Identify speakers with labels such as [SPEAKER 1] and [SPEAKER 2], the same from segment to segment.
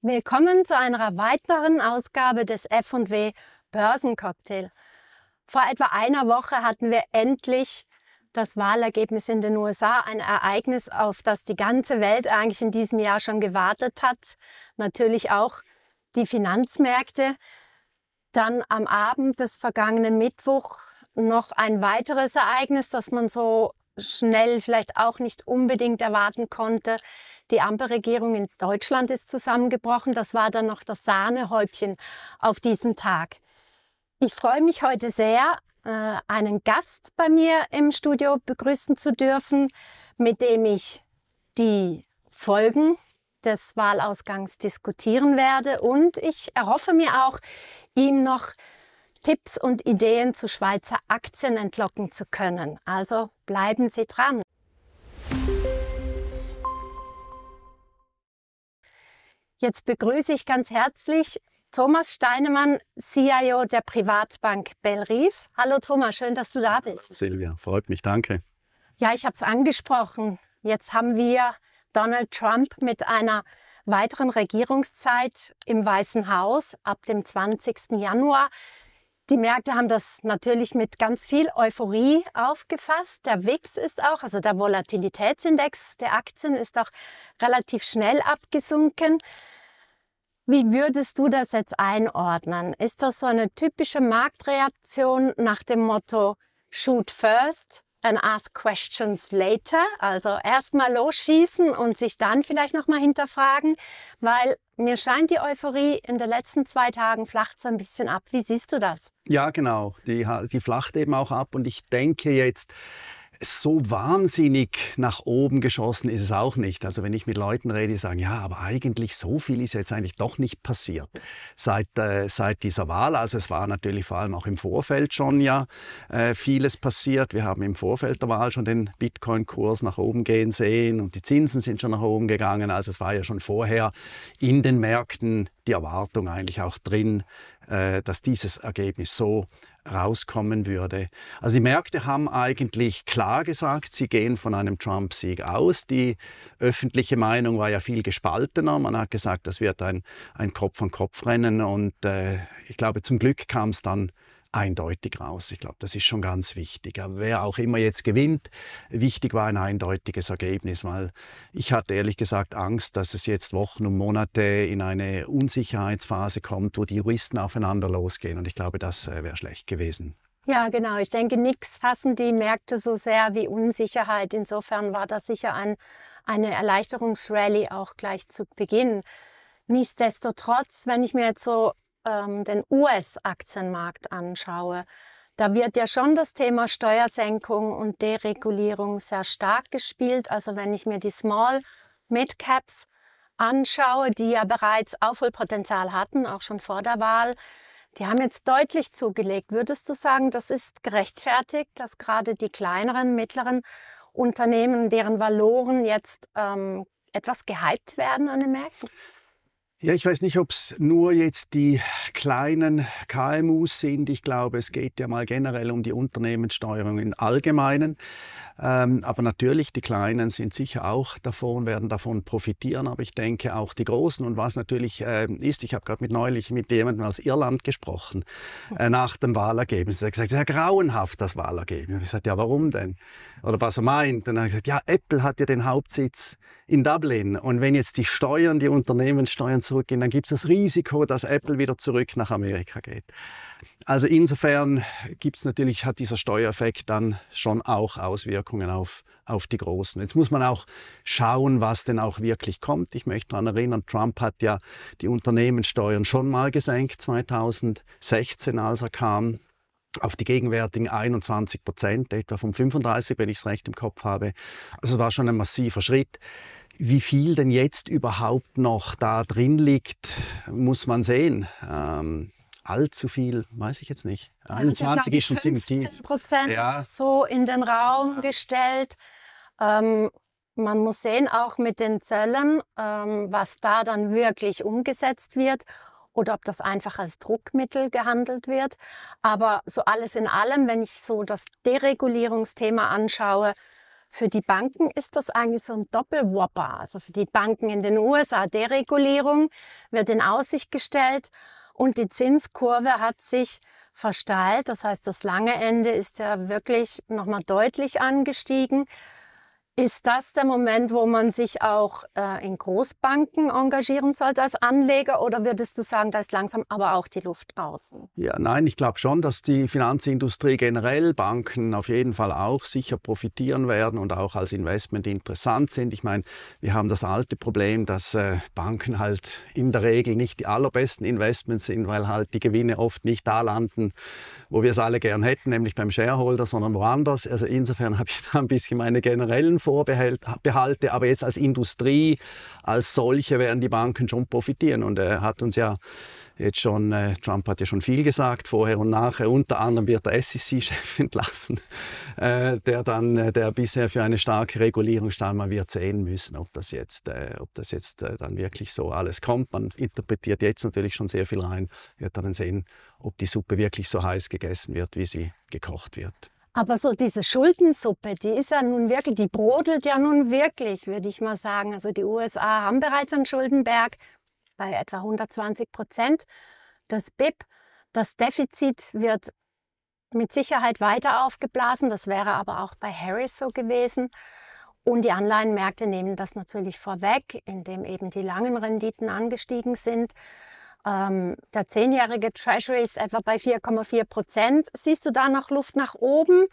[SPEAKER 1] Willkommen zu einer weiteren Ausgabe des F&W Börsencocktail. Vor etwa einer Woche hatten wir endlich das Wahlergebnis in den USA, ein Ereignis, auf das die ganze Welt eigentlich in diesem Jahr schon gewartet hat. Natürlich auch die Finanzmärkte. Dann am Abend des vergangenen Mittwoch noch ein weiteres Ereignis, das man so schnell vielleicht auch nicht unbedingt erwarten konnte. Die Ampelregierung in Deutschland ist zusammengebrochen. Das war dann noch das Sahnehäubchen auf diesen Tag. Ich freue mich heute sehr, äh, einen Gast bei mir im Studio begrüßen zu dürfen, mit dem ich die Folgen des Wahlausgangs diskutieren werde. Und ich erhoffe mir auch, ihm noch Tipps und Ideen zu Schweizer Aktien entlocken zu können. Also bleiben Sie dran. Jetzt begrüße ich ganz herzlich Thomas Steinemann, CIO der Privatbank Bellrief. Hallo Thomas, schön, dass du da bist.
[SPEAKER 2] Silvia, freut mich, danke.
[SPEAKER 1] Ja, ich habe es angesprochen. Jetzt haben wir Donald Trump mit einer weiteren Regierungszeit im Weißen Haus ab dem 20. Januar. Die Märkte haben das natürlich mit ganz viel Euphorie aufgefasst. Der WIX ist auch, also der Volatilitätsindex der Aktien ist auch relativ schnell abgesunken. Wie würdest du das jetzt einordnen? Ist das so eine typische Marktreaktion nach dem Motto Shoot first? and ask questions later, also erstmal losschießen und sich dann vielleicht nochmal hinterfragen, weil mir scheint die Euphorie in den letzten zwei Tagen flacht so ein bisschen ab. Wie siehst du das?
[SPEAKER 2] Ja, genau, die, die flacht eben auch ab und ich denke jetzt, so wahnsinnig nach oben geschossen ist es auch nicht. Also wenn ich mit Leuten rede, die sagen, ja, aber eigentlich so viel ist jetzt eigentlich doch nicht passiert seit, äh, seit dieser Wahl. Also es war natürlich vor allem auch im Vorfeld schon ja äh, vieles passiert. Wir haben im Vorfeld der Wahl schon den Bitcoin-Kurs nach oben gehen sehen und die Zinsen sind schon nach oben gegangen. Also es war ja schon vorher in den Märkten die Erwartung eigentlich auch drin, äh, dass dieses Ergebnis so rauskommen würde. Also die Märkte haben eigentlich klar gesagt, sie gehen von einem Trump-Sieg aus. Die öffentliche Meinung war ja viel gespaltener. Man hat gesagt, das wird ein, ein Kopf-an-Kopf-Rennen. Und äh, ich glaube, zum Glück kam es dann eindeutig raus. Ich glaube, das ist schon ganz wichtig. Aber wer auch immer jetzt gewinnt, wichtig war ein eindeutiges Ergebnis, weil ich hatte ehrlich gesagt Angst, dass es jetzt Wochen und Monate in eine Unsicherheitsphase kommt, wo die Juristen aufeinander losgehen. Und ich glaube, das äh, wäre schlecht gewesen.
[SPEAKER 1] Ja, genau. Ich denke, nichts hassen die Märkte so sehr wie Unsicherheit. Insofern war das sicher ein, eine Erleichterungsrallye auch gleich zu Beginn. Nichtsdestotrotz, wenn ich mir jetzt so ähm, den US-Aktienmarkt anschaue, da wird ja schon das Thema Steuersenkung und Deregulierung sehr stark gespielt. Also wenn ich mir die Small Mid Caps anschaue, die ja bereits Aufholpotenzial hatten, auch schon vor der Wahl, die haben jetzt deutlich zugelegt. Würdest du sagen, das ist gerechtfertigt, dass gerade die kleineren, mittleren Unternehmen, deren Valoren jetzt ähm, etwas gehypt werden an den Märkten?
[SPEAKER 2] Ja, ich weiß nicht, ob es nur jetzt die kleinen KMUs sind. Ich glaube, es geht ja mal generell um die Unternehmenssteuerung im Allgemeinen. Ähm, aber natürlich, die Kleinen sind sicher auch davon, werden davon profitieren, aber ich denke auch die Großen. Und was natürlich äh, ist, ich habe gerade mit neulich mit jemandem aus Irland gesprochen, äh, hm. nach dem Wahlergebnis. Er hat gesagt, es ist ja grauenhaft, das Wahlergebnis. Ich gesagt, ja, warum denn? Oder was er meint. Und dann hat er gesagt, ja, Apple hat ja den Hauptsitz in Dublin. Und wenn jetzt die Steuern, die Unternehmenssteuern zurückgehen, dann gibt es das Risiko, dass Apple wieder zurück nach Amerika geht. Also insofern gibt's natürlich, hat dieser Steuereffekt dann schon auch Auswirkungen auf, auf die Großen. Jetzt muss man auch schauen, was denn auch wirklich kommt. Ich möchte daran erinnern, Trump hat ja die Unternehmenssteuern schon mal gesenkt, 2016, als er kam auf die gegenwärtigen 21 Prozent, etwa von 35, wenn ich es recht im Kopf habe. Also es war schon ein massiver Schritt. Wie viel denn jetzt überhaupt noch da drin liegt, muss man sehen. Ähm, allzu viel, weiß ich jetzt nicht. 21 ist schon ziemlich tief.
[SPEAKER 1] Prozent ja. so in den Raum gestellt. Ähm, man muss sehen, auch mit den Zöllen, ähm, was da dann wirklich umgesetzt wird oder ob das einfach als Druckmittel gehandelt wird. Aber so alles in allem, wenn ich so das Deregulierungsthema anschaue, für die Banken ist das eigentlich so ein Doppelwopper. Also für die Banken in den USA Deregulierung wird in Aussicht gestellt, und die Zinskurve hat sich versteilt. Das heißt, das lange Ende ist ja wirklich nochmal deutlich angestiegen. Ist das der Moment, wo man sich auch äh, in Großbanken engagieren sollte als Anleger oder würdest du sagen, da ist langsam aber auch die Luft draußen?
[SPEAKER 2] Ja, nein, ich glaube schon, dass die Finanzindustrie generell, Banken auf jeden Fall auch sicher profitieren werden und auch als Investment interessant sind. Ich meine, wir haben das alte Problem, dass äh, Banken halt in der Regel nicht die allerbesten Investments sind, weil halt die Gewinne oft nicht da landen, wo wir es alle gern hätten, nämlich beim Shareholder, sondern woanders. Also insofern habe ich da ein bisschen meine generellen Vorbehalte, aber jetzt als Industrie, als solche werden die Banken schon profitieren. Und er äh, hat uns ja jetzt schon, äh, Trump hat ja schon viel gesagt, vorher und nachher. Unter anderem wird der SEC-Chef entlassen, äh, der dann, äh, der bisher für eine starke Regulierung stand. Man wird sehen müssen, ob das jetzt, äh, ob das jetzt äh, dann wirklich so alles kommt. Man interpretiert jetzt natürlich schon sehr viel rein, wird dann sehen, ob die Suppe wirklich so heiß gegessen wird, wie sie gekocht wird.
[SPEAKER 1] Aber so diese Schuldensuppe, die ist ja nun wirklich, die brodelt ja nun wirklich, würde ich mal sagen. Also die USA haben bereits einen Schuldenberg bei etwa 120 Prozent. Das BIP, das Defizit wird mit Sicherheit weiter aufgeblasen. Das wäre aber auch bei Harris so gewesen. Und die Anleihenmärkte nehmen das natürlich vorweg, indem eben die langen Renditen angestiegen sind. Ähm, der zehnjährige Treasury ist etwa bei 4,4 Prozent. Siehst du da noch Luft nach oben?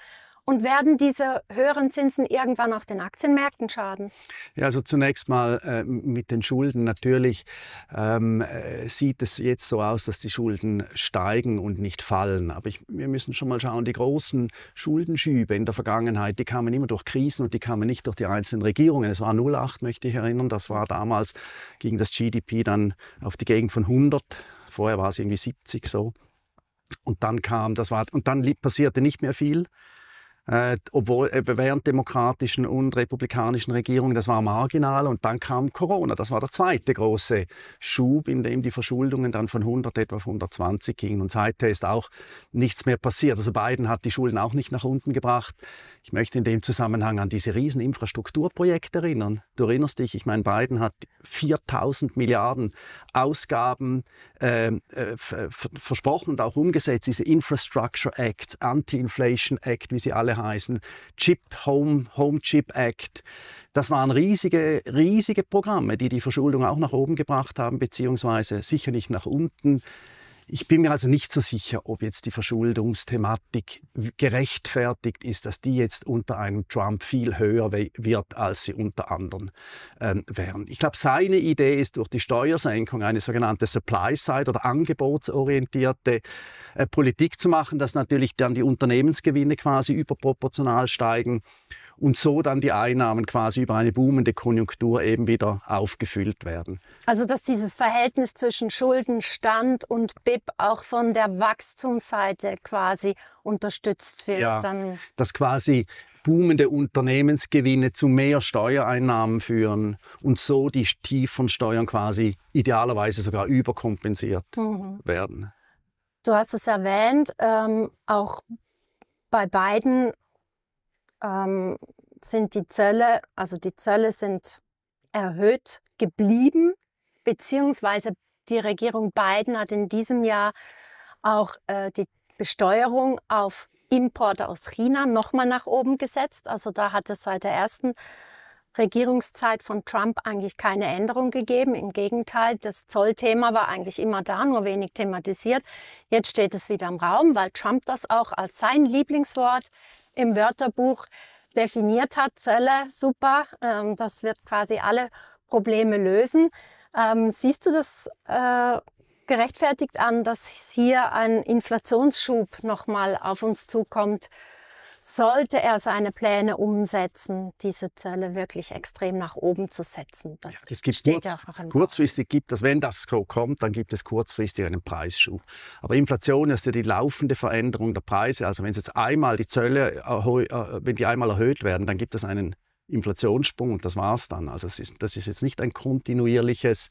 [SPEAKER 1] Und werden diese höheren Zinsen irgendwann auch den Aktienmärkten schaden?
[SPEAKER 2] Ja, also zunächst mal äh, mit den Schulden. Natürlich ähm, äh, sieht es jetzt so aus, dass die Schulden steigen und nicht fallen. Aber ich, wir müssen schon mal schauen, die großen Schuldenschübe in der Vergangenheit, die kamen immer durch Krisen und die kamen nicht durch die einzelnen Regierungen. Es war 08, möchte ich erinnern. Das war damals gegen das GDP dann auf die Gegend von 100. Vorher war es irgendwie 70 so. Und dann kam, das war, und dann passierte nicht mehr viel äh, obwohl äh, während demokratischen und republikanischen Regierungen, das war marginal. Und dann kam Corona. Das war der zweite große Schub, in dem die Verschuldungen dann von 100 etwa auf 120 gingen. Und seither ist auch nichts mehr passiert. Also Biden hat die Schulden auch nicht nach unten gebracht. Ich möchte in dem Zusammenhang an diese riesen Infrastrukturprojekte erinnern. Du erinnerst dich, ich meine, Biden hat 4000 Milliarden Ausgaben ähm, äh, versprochen und auch umgesetzt, diese Infrastructure Act, Anti-Inflation Act, wie sie alle geheißen, Chip Home, Home Chip Act. Das waren riesige, riesige Programme, die die Verschuldung auch nach oben gebracht haben, beziehungsweise sicher nicht nach unten. Ich bin mir also nicht so sicher, ob jetzt die Verschuldungsthematik gerechtfertigt ist, dass die jetzt unter einem Trump viel höher wird, als sie unter anderen ähm, wären. Ich glaube, seine Idee ist durch die Steuersenkung eine sogenannte Supply-Side oder angebotsorientierte äh, Politik zu machen, dass natürlich dann die Unternehmensgewinne quasi überproportional steigen und so dann die Einnahmen quasi über eine boomende Konjunktur eben wieder aufgefüllt werden.
[SPEAKER 1] Also dass dieses Verhältnis zwischen Schuldenstand und BIP auch von der Wachstumsseite quasi unterstützt wird. Ja, dann
[SPEAKER 2] dass quasi boomende Unternehmensgewinne zu mehr Steuereinnahmen führen und so die tiefen Steuern quasi idealerweise sogar überkompensiert mhm. werden.
[SPEAKER 1] Du hast es erwähnt, ähm, auch bei beiden ähm, sind die Zölle, also die Zölle sind erhöht geblieben, beziehungsweise die Regierung Biden hat in diesem Jahr auch äh, die Besteuerung auf Importe aus China nochmal nach oben gesetzt. Also da hat es seit der ersten Regierungszeit von Trump eigentlich keine Änderung gegeben. Im Gegenteil, das Zollthema war eigentlich immer da, nur wenig thematisiert. Jetzt steht es wieder im Raum, weil Trump das auch als sein Lieblingswort im Wörterbuch definiert hat. Zölle, super, ähm, das wird quasi alle Probleme lösen. Ähm, siehst du das äh, gerechtfertigt an, dass hier ein Inflationsschub nochmal auf uns zukommt sollte er seine Pläne umsetzen, diese Zölle wirklich extrem nach oben zu setzen. Das ja, es gibt steht kurz, auch im
[SPEAKER 2] kurzfristig gibt es, wenn das kommt, dann gibt es kurzfristig einen Preisschub. Aber Inflation ist ja die laufende Veränderung der Preise. Also wenn es jetzt einmal die Zölle, äh, wenn die einmal erhöht werden, dann gibt es einen Inflationssprung und das war's dann. Also es ist, das ist jetzt nicht ein kontinuierliches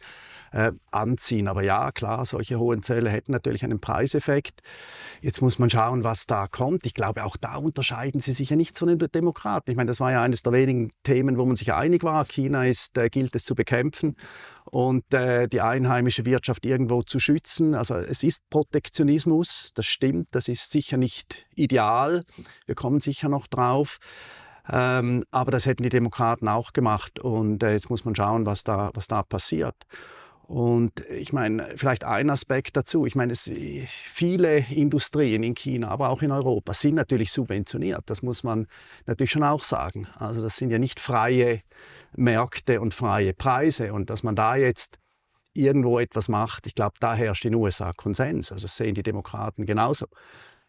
[SPEAKER 2] äh, anziehen. Aber ja, klar, solche hohen Zölle hätten natürlich einen Preiseffekt. Jetzt muss man schauen, was da kommt. Ich glaube, auch da unterscheiden sie sich ja nicht von den Demokraten. Ich meine, das war ja eines der wenigen Themen, wo man sich einig war. China ist, äh, gilt es zu bekämpfen und äh, die einheimische Wirtschaft irgendwo zu schützen. Also es ist Protektionismus, das stimmt, das ist sicher nicht ideal. Wir kommen sicher noch drauf. Ähm, aber das hätten die Demokraten auch gemacht. Und äh, jetzt muss man schauen, was da, was da passiert. Und ich meine, vielleicht ein Aspekt dazu. Ich meine, es, viele Industrien in China, aber auch in Europa sind natürlich subventioniert. Das muss man natürlich schon auch sagen. Also das sind ja nicht freie Märkte und freie Preise. Und dass man da jetzt irgendwo etwas macht, ich glaube, da herrscht in den USA Konsens. Also das sehen die Demokraten genauso.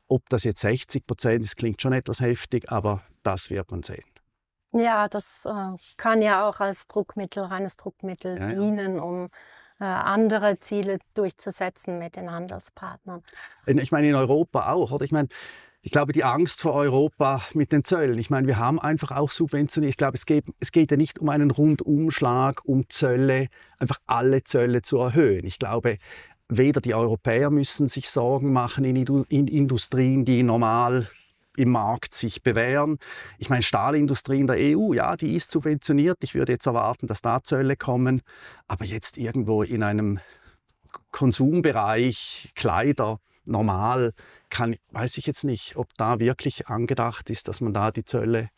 [SPEAKER 2] Ob das jetzt 60 Prozent ist, klingt schon etwas heftig, aber das wird man sehen.
[SPEAKER 1] Ja, das äh, kann ja auch als Druckmittel, reines Druckmittel ja, dienen, ja. um äh, andere Ziele durchzusetzen mit den Handelspartnern.
[SPEAKER 2] Ich meine, in Europa auch, oder? Ich meine, ich glaube, die Angst vor Europa mit den Zöllen. Ich meine, wir haben einfach auch subventioniert. Ich glaube, es geht, es geht ja nicht um einen Rundumschlag, um Zölle, einfach alle Zölle zu erhöhen. Ich glaube, weder die Europäer müssen sich Sorgen machen in, in Industrien, die normal im Markt sich bewähren. Ich meine, Stahlindustrie in der EU, ja, die ist subventioniert. Ich würde jetzt erwarten, dass da Zölle kommen. Aber jetzt irgendwo in einem Konsumbereich, Kleider, normal, kann, weiß ich jetzt nicht, ob da wirklich angedacht ist, dass man da die Zölle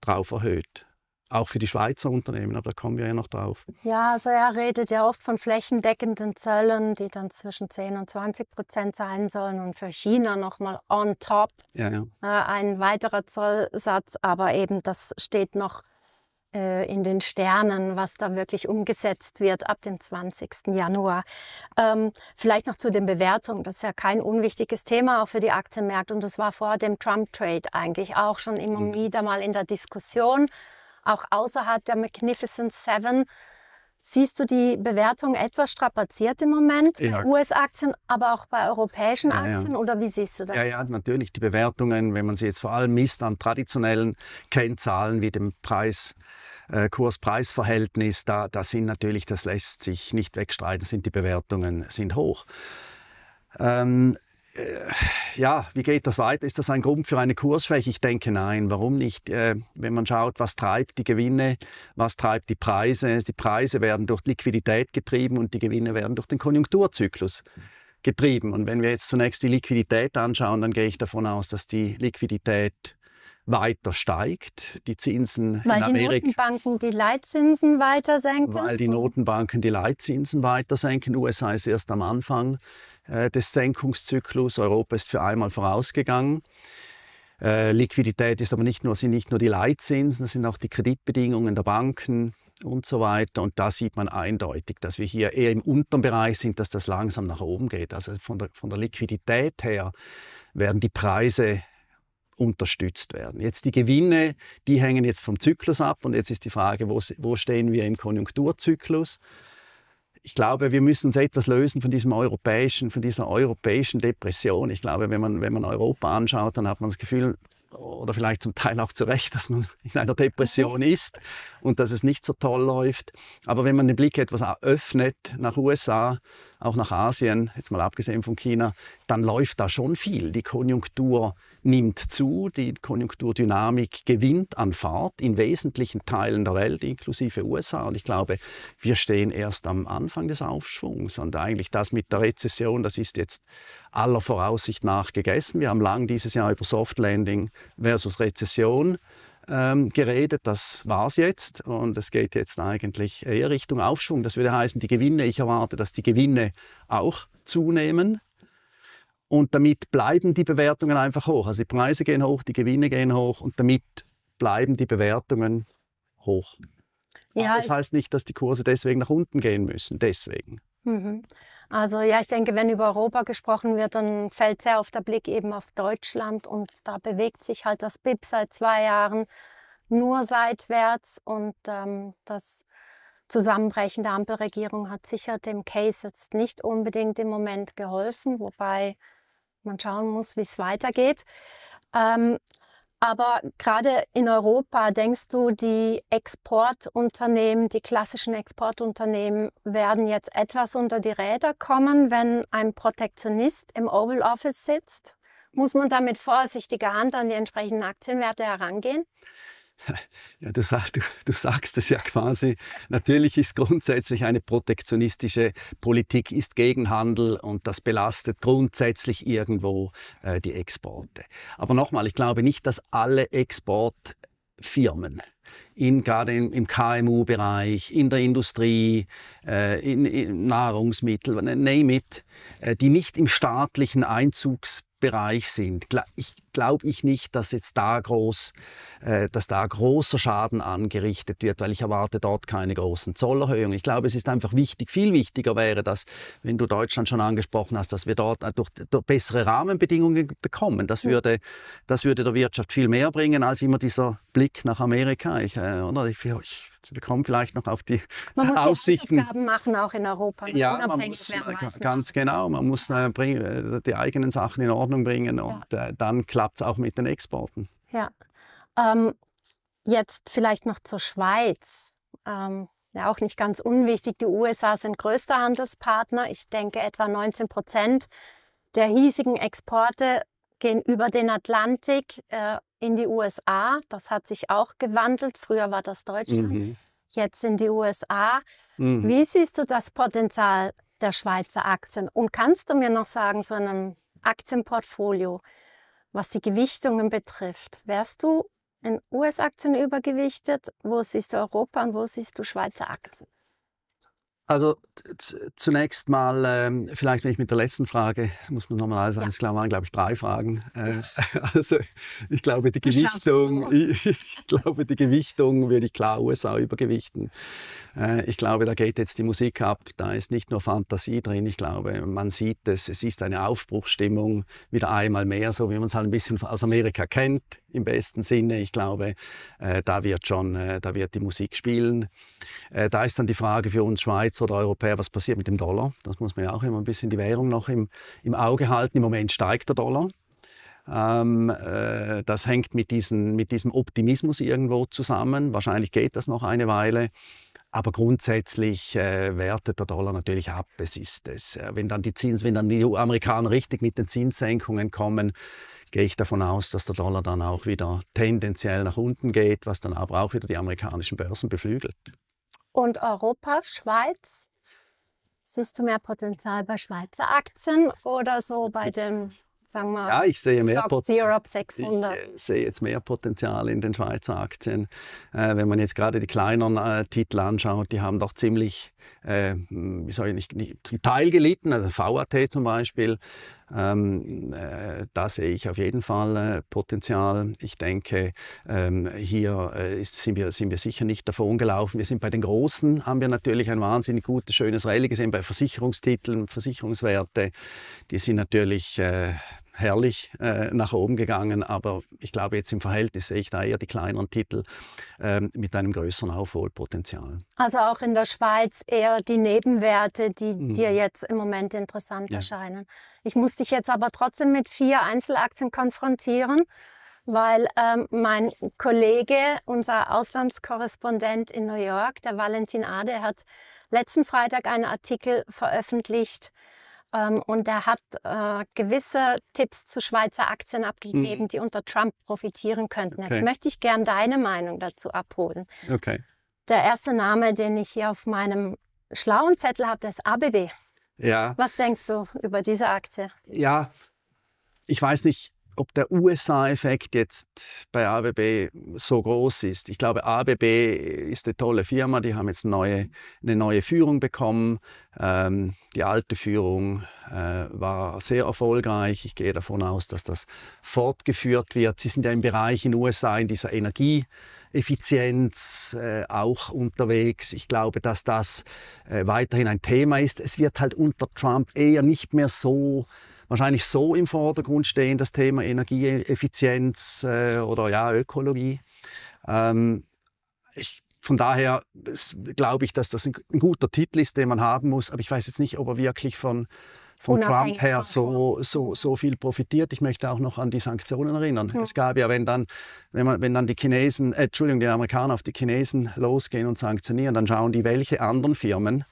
[SPEAKER 2] drauf erhöht auch für die Schweizer Unternehmen, aber da kommen wir ja noch drauf.
[SPEAKER 1] Ja, also er redet ja oft von flächendeckenden Zöllen, die dann zwischen 10 und 20 Prozent sein sollen und für China nochmal on top ja, ja. Äh, ein weiterer Zollsatz, aber eben das steht noch äh, in den Sternen, was da wirklich umgesetzt wird ab dem 20. Januar. Ähm, vielleicht noch zu den Bewertungen. Das ist ja kein unwichtiges Thema auch für die Aktienmärkte und das war vor dem Trump-Trade eigentlich auch schon immer mhm. wieder mal in der Diskussion auch außerhalb der Magnificent Seven siehst du die Bewertung etwas strapaziert im Moment ja. bei US-Aktien, aber auch bei europäischen ja, Aktien ja. oder wie siehst du das? Ja,
[SPEAKER 2] ja, natürlich die Bewertungen, wenn man sie jetzt vor allem misst an traditionellen Kennzahlen wie dem Preis äh, Kurs-Preis-Verhältnis, da, da sind natürlich, das lässt sich nicht wegstreiten, sind die Bewertungen sind hoch. Ähm, äh, ja, wie geht das weiter? Ist das ein Grund für eine Kursschwäche? Ich denke nein, warum nicht? Äh, wenn man schaut, was treibt die Gewinne, was treibt die Preise? Die Preise werden durch Liquidität getrieben und die Gewinne werden durch den Konjunkturzyklus getrieben. Und wenn wir jetzt zunächst die Liquidität anschauen, dann gehe ich davon aus, dass die Liquidität weiter steigt, die Zinsen weil in Amerika. Weil die
[SPEAKER 1] Notenbanken die Leitzinsen weiter senken?
[SPEAKER 2] Weil die Notenbanken die Leitzinsen weiter senken. USA ist erst am Anfang äh, des Senkungszyklus. Europa ist für einmal vorausgegangen. Äh, Liquidität ist aber nicht nur, sind nicht nur die Leitzinsen, das sind auch die Kreditbedingungen der Banken und so weiter. Und da sieht man eindeutig, dass wir hier eher im unteren Bereich sind, dass das langsam nach oben geht. Also von der, von der Liquidität her werden die Preise unterstützt werden. Jetzt die Gewinne, die hängen jetzt vom Zyklus ab und jetzt ist die Frage, wo, wo stehen wir im Konjunkturzyklus? ich glaube, wir müssen uns etwas lösen von diesem europäischen, von dieser europäischen Depression. Ich glaube, wenn man, wenn man Europa anschaut, dann hat man das Gefühl, oder vielleicht zum Teil auch zu Recht, dass man in einer Depression ist und dass es nicht so toll läuft. Aber wenn man den Blick etwas öffnet nach USA, auch nach Asien, jetzt mal abgesehen von China, dann läuft da schon viel. Die Konjunktur nimmt zu, die Konjunkturdynamik gewinnt an Fahrt in wesentlichen Teilen der Welt, inklusive USA. Und ich glaube, wir stehen erst am Anfang des Aufschwungs. Und eigentlich das mit der Rezession, das ist jetzt aller Voraussicht nach gegessen. Wir haben lang dieses Jahr über Soft Landing versus Rezession ähm, geredet. Das war es jetzt und es geht jetzt eigentlich eher Richtung Aufschwung. Das würde heißen, die Gewinne, ich erwarte, dass die Gewinne auch zunehmen. Und damit bleiben die Bewertungen einfach hoch. Also die Preise gehen hoch, die Gewinne gehen hoch und damit bleiben die Bewertungen hoch.
[SPEAKER 1] Ja, das heißt
[SPEAKER 2] nicht, dass die Kurse deswegen nach unten gehen müssen. Deswegen.
[SPEAKER 1] Mhm. Also ja, ich denke, wenn über Europa gesprochen wird, dann fällt sehr oft der Blick eben auf Deutschland und da bewegt sich halt das BIP seit zwei Jahren nur seitwärts und ähm, das zusammenbrechende Ampelregierung hat sicher dem Case jetzt nicht unbedingt im Moment geholfen, wobei man schauen muss, wie es weitergeht. Ähm, aber gerade in Europa, denkst du, die Exportunternehmen, die klassischen Exportunternehmen werden jetzt etwas unter die Räder kommen, wenn ein Protektionist im Oval Office sitzt? Muss man da mit vorsichtiger Hand an die entsprechenden Aktienwerte herangehen?
[SPEAKER 2] Ja, du, sagst, du, du sagst es ja quasi. Natürlich ist grundsätzlich eine protektionistische Politik ist gegen Handel und das belastet grundsätzlich irgendwo äh, die Exporte. Aber nochmal, ich glaube nicht, dass alle Exportfirmen in, gerade im, im KMU-Bereich, in der Industrie, äh, in, in Nahrungsmittel, ne, name it, äh, die nicht im staatlichen Einzugsbereich sind. Ich glaube ich nicht, dass jetzt da groß, äh, dass da großer Schaden angerichtet wird, weil ich erwarte dort keine großen Zollerhöhungen. Ich glaube, es ist einfach wichtig, viel wichtiger wäre, dass, wenn du Deutschland schon angesprochen hast, dass wir dort durch, durch bessere Rahmenbedingungen bekommen. Das würde, das würde der Wirtschaft viel mehr bringen als immer dieser Blick nach Amerika. Ich, äh, oder? ich, ich wir kommen vielleicht noch auf die man muss Aussichten.
[SPEAKER 1] Hausaufgaben machen auch in Europa. Ja, man muss, äh,
[SPEAKER 2] ganz genau. Man muss äh, bring, äh, die eigenen Sachen in Ordnung bringen ja. äh, dann klar klappt es auch mit den Exporten.
[SPEAKER 1] Ja. Ähm, jetzt vielleicht noch zur Schweiz. Ähm, ja, auch nicht ganz unwichtig. Die USA sind größter Handelspartner. Ich denke, etwa 19 Prozent der hiesigen Exporte gehen über den Atlantik äh, in die USA. Das hat sich auch gewandelt. Früher war das Deutschland, mhm. jetzt sind die USA. Mhm. Wie siehst du das Potenzial der Schweizer Aktien? Und kannst du mir noch sagen, so einem Aktienportfolio, was die Gewichtungen betrifft, wärst du in US-Aktien übergewichtet? Wo siehst du Europa und wo siehst du Schweizer Aktien?
[SPEAKER 2] Also zunächst mal, ähm, vielleicht wenn ich mit der letzten Frage, muss man nochmal alles sagen, es waren, glaube ich, drei Fragen. Äh, also ich glaube, die Gewichtung, ich, ich, glaube, die Gewichtung würde ich klar USA übergewichten. Äh, ich glaube, da geht jetzt die Musik ab, da ist nicht nur Fantasie drin, ich glaube, man sieht es, es ist eine Aufbruchsstimmung, wieder einmal mehr, so wie man es halt ein bisschen aus Amerika kennt, im besten Sinne. Ich glaube, äh, da wird schon, äh, da wird die Musik spielen. Äh, da ist dann die Frage für uns Schweiz, Schweizer oder Europäer, was passiert mit dem Dollar. Das muss man ja auch immer ein bisschen die Währung noch im, im Auge halten. Im Moment steigt der Dollar. Ähm, äh, das hängt mit, diesen, mit diesem Optimismus irgendwo zusammen. Wahrscheinlich geht das noch eine Weile. Aber grundsätzlich äh, wertet der Dollar natürlich ab. Es ist es. Wenn dann die Zins, wenn dann die Amerikaner richtig mit den Zinssenkungen kommen, gehe ich davon aus, dass der Dollar dann auch wieder tendenziell nach unten geht, was dann aber auch wieder die amerikanischen Börsen beflügelt
[SPEAKER 1] und Europa, Schweiz. Siehst du mehr Potenzial bei Schweizer Aktien oder so bei dem, sagen wir, ja, ich sehe mehr Pot Europe 600? Ich äh,
[SPEAKER 2] sehe jetzt mehr Potenzial in den Schweizer Aktien. Äh, wenn man jetzt gerade die kleineren äh, Titel anschaut, die haben doch ziemlich, äh, hm, wie soll ich nicht, nicht, zum Teil gelitten, also VAT zum Beispiel. Ähm, äh, da sehe ich auf jeden Fall äh, Potenzial. Ich denke, ähm, hier äh, ist, sind, wir, sind wir sicher nicht davon gelaufen. Wir sind bei den Großen, haben wir natürlich ein wahnsinnig gutes, schönes Rallye gesehen, bei Versicherungstiteln, Versicherungswerte. Die sind natürlich äh, herrlich äh, nach oben gegangen, aber ich glaube, jetzt im Verhältnis sehe ich da eher die kleineren Titel ähm, mit einem größeren Aufholpotenzial.
[SPEAKER 1] Also auch in der Schweiz eher die Nebenwerte, die mhm. dir jetzt im Moment interessant ja. erscheinen. Ich muss dich jetzt aber trotzdem mit vier Einzelaktien konfrontieren, weil ähm, mein Kollege, unser Auslandskorrespondent in New York, der Valentin Ade, hat letzten Freitag einen Artikel veröffentlicht, ähm, und er hat äh, gewisse Tipps zu Schweizer Aktien abgegeben, mhm. die unter Trump profitieren könnten. Okay. Jetzt möchte ich gern deine Meinung dazu abholen. Okay. Der erste Name, den ich hier auf meinem schlauen Zettel habe, ist ABB. Ja. Was denkst du über diese Aktie?
[SPEAKER 2] Ja, ich weiß nicht, ob der USA-Effekt jetzt bei ABB so groß ist. Ich glaube, ABB ist eine tolle Firma. Die haben jetzt neue, eine neue Führung bekommen. Ähm, die alte Führung äh, war sehr erfolgreich. Ich gehe davon aus, dass das fortgeführt wird. Sie sind ja im Bereich in den USA in dieser Energieeffizienz äh, auch unterwegs. Ich glaube, dass das äh, weiterhin ein Thema ist. Es wird halt unter Trump eher nicht mehr so wahrscheinlich so im Vordergrund stehen, das Thema Energieeffizienz äh, oder ja, Ökologie. Ähm, ich, von daher glaube ich, dass das ein, ein, guter Titel ist, den man haben muss, aber ich weiß jetzt nicht, ob er wirklich von
[SPEAKER 1] von Trump
[SPEAKER 2] her so, so, so viel profitiert. Ich möchte auch noch an die Sanktionen erinnern. Ja. Es gab ja, wenn dann, wenn, man, wenn dann die Chinesen, äh, Entschuldigung, die Amerikaner auf die Chinesen losgehen und sanktionieren, dann schauen die, welche anderen Firmen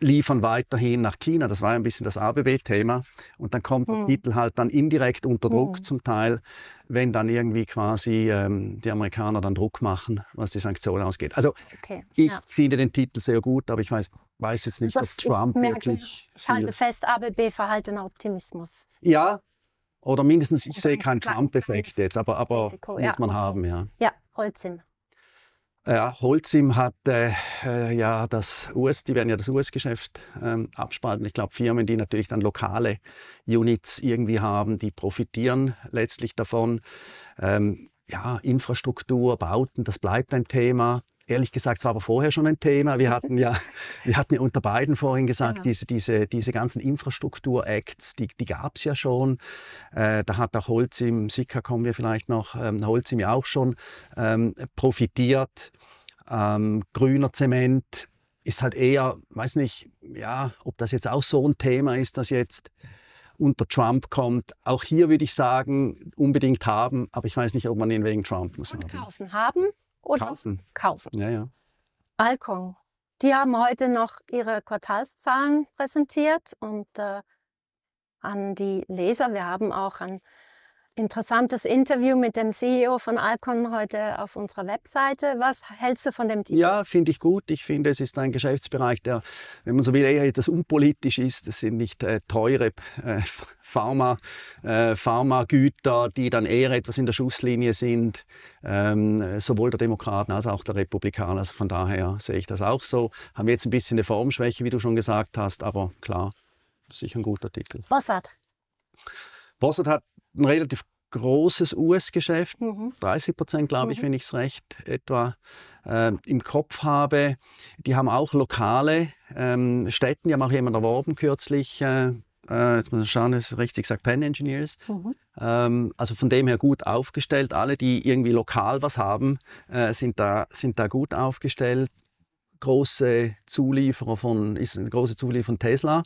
[SPEAKER 2] liefern weiterhin nach China. Das war ein bisschen das ABB-Thema. Und dann kommt mhm. der hm. Titel halt dann indirekt unter Druck mhm. zum Teil, wenn dann irgendwie quasi ähm, die Amerikaner dann Druck machen, was die Sanktionen ausgeht. Also
[SPEAKER 1] okay. ich ja.
[SPEAKER 2] finde den Titel sehr gut, aber ich weiß, weiß jetzt nicht, also, ob Trump merke, wirklich... Ich halte
[SPEAKER 1] fest, ABB verhaltener Optimismus.
[SPEAKER 2] Ja, oder mindestens, ich sehe keinen Trump-Effekt jetzt, aber, aber ja. muss man haben, ja.
[SPEAKER 1] Ja, Holzim.
[SPEAKER 2] Ja, äh, Holzim hat äh, äh ja das US, die werden ja das US-Geschäft ähm, abspalten. Ich glaube, Firmen, die natürlich dann lokale Units irgendwie haben, die profitieren letztlich davon. Ähm, ja, Infrastruktur, Bauten, das bleibt ein Thema ehrlich gesagt, es war aber vorher schon ein Thema. Wir hatten ja, wir hatten ja unter beiden vorhin gesagt, ja. diese, diese, diese ganzen Infrastruktur-Acts, die, die gab es ja schon. Äh, da hat auch Holz im Sicker kommen wir vielleicht noch, ähm, Holz im ja auch schon ähm, profitiert. Ähm, grüner Zement ist halt eher, weiß nicht, ja, ob das jetzt auch so ein Thema ist, das jetzt unter Trump kommt. Auch hier würde ich sagen, unbedingt haben, aber ich weiß nicht, ob man ihn wegen Trump muss. Und
[SPEAKER 1] haben. haben oder kaufen. kaufen. Ja, ja. Balkon. Die haben heute noch ihre Quartalszahlen präsentiert und äh, an die Leser, wir haben auch an interessantes Interview mit dem CEO von Alcon heute auf unserer Webseite. Was hältst du von dem Titel?
[SPEAKER 2] Ja, finde ich gut. Ich finde, es ist ein Geschäftsbereich, der, wenn man so will, eher etwas unpolitisch ist. Das sind nicht äh, teure äh, Pharma, äh, Pharmagüter, die dann eher etwas in der Schusslinie sind, ähm, sowohl der Demokraten als auch der Republikaner. Also von daher sehe ich das auch so. Haben jetzt ein bisschen eine Formschwäche, wie du schon gesagt hast, aber klar, sicher ein guter Titel. Bossert. Bossert hat ein relativ großes US-Geschäft, mhm. 30 Prozent, glaube ich, mhm. wenn ich es recht etwa äh, im Kopf habe. Die haben auch lokale ähm, Städten, die haben auch jemand erworben kürzlich. Äh, äh, jetzt muss man schauen, es richtig gesagt, Pen Engineers. Mhm. Ähm, also von dem her gut aufgestellt. Alle, die irgendwie lokal was haben, äh, sind, da, sind da gut aufgestellt. Große Zulieferer von, ist ein großer Zulieferer von Tesla.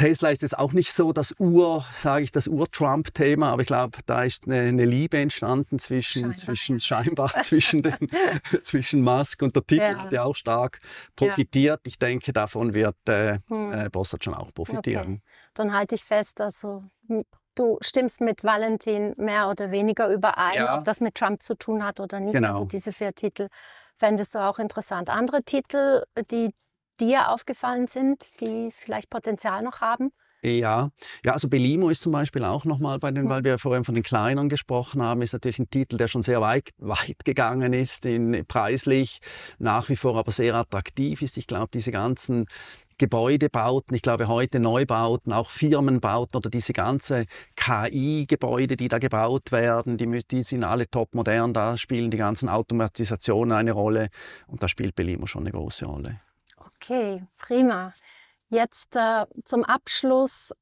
[SPEAKER 2] Tesla ist jetzt auch nicht so das Ur, sage ich, das Ur-Trump-Thema, aber ich glaube, da ist eine, eine, Liebe entstanden zwischen, scheinbar. zwischen, scheinbar zwischen, den, zwischen Musk und der Titel ja. hat ja auch stark profitiert. Ja. Ich denke, davon wird äh, hm. äh Bossert schon auch profitieren.
[SPEAKER 1] Okay. Dann halte ich fest, also hm, du stimmst mit Valentin mehr oder weniger überein, ja. ob das mit Trump zu tun hat oder nicht. Genau. diese vier Titel fändest du auch interessant. Andere Titel, die dir aufgefallen sind, die vielleicht Potenzial noch haben?
[SPEAKER 2] Ja, ja, also Belimo ist zum Beispiel auch nochmal bei den, weil wir vorhin von den Kleinern gesprochen haben, ist natürlich ein Titel, der schon sehr weit, weit gegangen ist, in, preislich nach wie vor aber sehr attraktiv ist. Ich glaube, diese ganzen Gebäudebauten, ich glaube heute Neubauten, auch Firmenbauten oder diese ganze KI-Gebäude, die da gebaut werden, die, die sind alle top modern, da spielen die ganzen Automatisationen eine Rolle und da spielt Belimo schon eine große Rolle.
[SPEAKER 1] Okay, prima. Jetzt äh, zum Abschluss.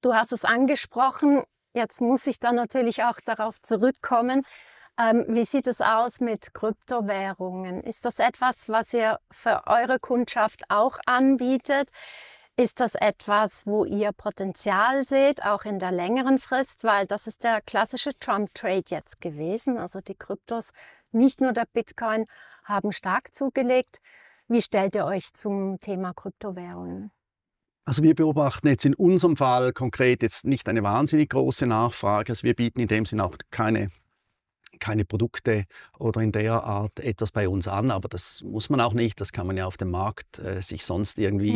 [SPEAKER 1] Du hast es angesprochen. Jetzt muss ich dann natürlich auch darauf zurückkommen. Ähm, wie sieht es aus mit Kryptowährungen? Ist das etwas, was ihr für eure Kundschaft auch anbietet? Ist das etwas, wo ihr Potenzial seht, auch in der längeren Frist? Weil das ist der klassische Trump-Trade jetzt gewesen. Also die Kryptos, nicht nur der Bitcoin, haben stark zugelegt. Wie stellt ihr euch zum Thema Kryptowährungen?
[SPEAKER 2] Also wir beobachten jetzt in unserem Fall konkret jetzt nicht eine wahnsinnig große Nachfrage. Also wir bieten in dem Sinne auch keine keine Produkte oder in der Art etwas bei uns an, aber das muss man auch nicht, das kann man ja auf dem Markt äh, sich sonst irgendwie,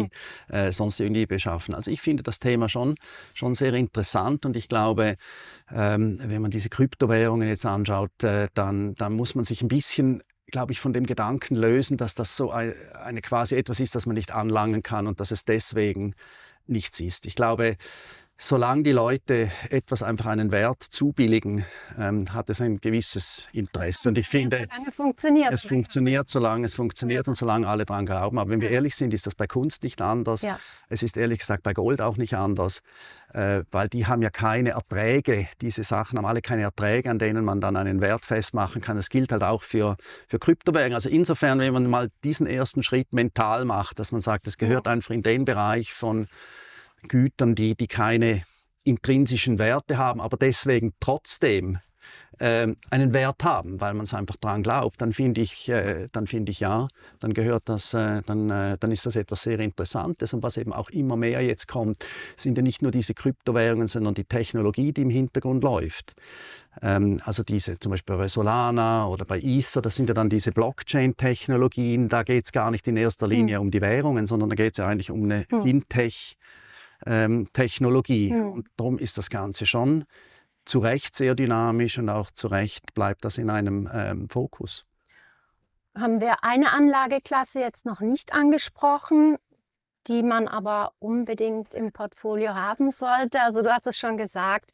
[SPEAKER 2] hm. äh, sonst irgendwie beschaffen. Also ich finde das Thema schon, schon sehr interessant und ich glaube, ähm, wenn man diese Kryptowährungen jetzt anschaut, äh, dann, dann muss man sich ein bisschen glaube ich, von dem Gedanken lösen, dass das so eine, quasi etwas ist, das man nicht anlangen kann und dass es deswegen nichts ist. Ich glaube, solange die Leute etwas einfach einen Wert zubilligen, ähm, hat es ein gewisses Interesse. Und ich finde,
[SPEAKER 1] funktioniert. es
[SPEAKER 2] funktioniert, solange es funktioniert ja. und solange alle daran glauben. Aber wenn wir ehrlich sind, ist das bei Kunst nicht anders. Ja. Es ist ehrlich gesagt bei Gold auch nicht anders, äh, weil die haben ja keine Erträge. Diese Sachen haben alle keine Erträge, an denen man dann einen Wert festmachen kann. Das gilt halt auch für, für Kryptowährungen. Also insofern, wenn man mal diesen ersten Schritt mental macht, dass man sagt, es gehört ja. einfach in den Bereich von Gütern, die, die keine intrinsischen Werte haben, aber deswegen trotzdem äh, einen Wert haben, weil man es einfach daran glaubt, dann finde ich, äh, dann ich ja, dann gehört das, äh, dann, äh, dann ist das etwas sehr Interessantes und was eben auch immer mehr jetzt kommt, sind ja nicht nur diese Kryptowährungen, sondern die Technologie, die im Hintergrund läuft. Ähm, also diese zum Beispiel bei Solana oder bei Ether, das sind ja dann diese Blockchain-Technologien. Da geht es gar nicht in erster Linie mhm. um die Währungen, sondern da geht es ja eigentlich um eine mhm. Fintech ähm, Technologie. Ja. Und darum ist das Ganze schon zu Recht sehr dynamisch und auch zu Recht bleibt das in einem ähm, Fokus.
[SPEAKER 1] Haben wir eine Anlageklasse jetzt noch nicht angesprochen, die man aber unbedingt im Portfolio haben sollte? Also du hast es schon gesagt,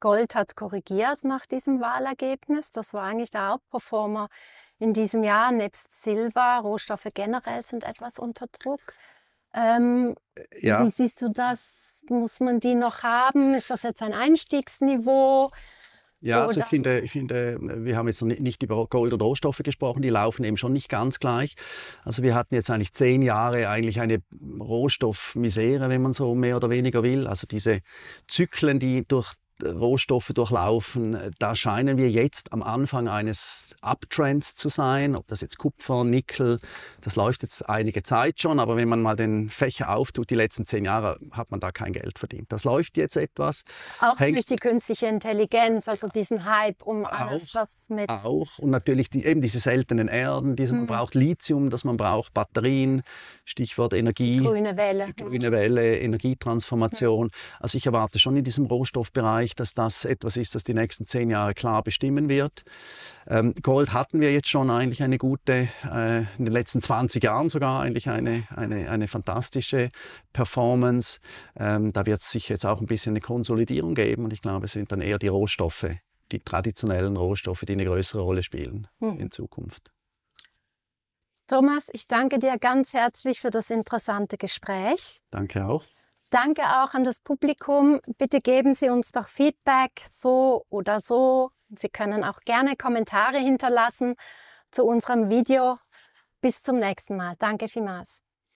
[SPEAKER 1] Gold hat korrigiert nach diesem Wahlergebnis. Das war eigentlich der Hauptperformer in diesem Jahr, nebst Silber. Rohstoffe generell sind etwas unter Druck. Ähm, ja. Wie siehst du das? Muss man die noch haben? Ist das jetzt ein Einstiegsniveau? Ja, also ich finde,
[SPEAKER 2] ich finde, wir haben jetzt nicht über Gold und Rohstoffe gesprochen, die laufen eben schon nicht ganz gleich. Also wir hatten jetzt eigentlich zehn Jahre eigentlich eine Rohstoffmisere, wenn man so mehr oder weniger will. Also diese Zyklen, die durch Rohstoffe durchlaufen. Äh, da scheinen wir jetzt am Anfang eines Uptrends zu sein, ob das jetzt Kupfer, Nickel, das läuft jetzt einige Zeit schon, aber wenn man mal den Fächer auftut, die letzten zehn Jahre hat man da kein Geld verdient. Das läuft jetzt etwas. Auch Hängt durch
[SPEAKER 1] die künstliche Intelligenz, also diesen Hype um alles, auch, was mit... Auch
[SPEAKER 2] und natürlich die, eben diese seltenen Erden, diese, man hm. braucht Lithium, das man braucht, Batterien, Stichwort Energie. Die
[SPEAKER 1] grüne Welle. Die
[SPEAKER 2] grüne Welle, Energietransformation. Hm. Also ich erwarte schon in diesem Rohstoffbereich, ich, dass das etwas ist, das die nächsten zehn Jahre klar bestimmen wird. Ähm, Gold hatten wir jetzt schon eigentlich eine gute, äh, in den letzten 20 Jahren sogar eigentlich eine, eine, eine fantastische Performance. Ähm, da wird es sich jetzt auch ein bisschen eine Konsolidierung geben und ich glaube, es sind dann eher die Rohstoffe, die traditionellen Rohstoffe, die eine größere Rolle spielen mhm. in Zukunft.
[SPEAKER 1] Thomas, ich danke dir ganz herzlich für das interessante Gespräch. Danke auch. Danke auch an das Publikum. Bitte geben Sie uns doch Feedback, so oder so. Sie können auch gerne Kommentare hinterlassen zu unserem Video. Bis zum nächsten Mal. Danke vielmals.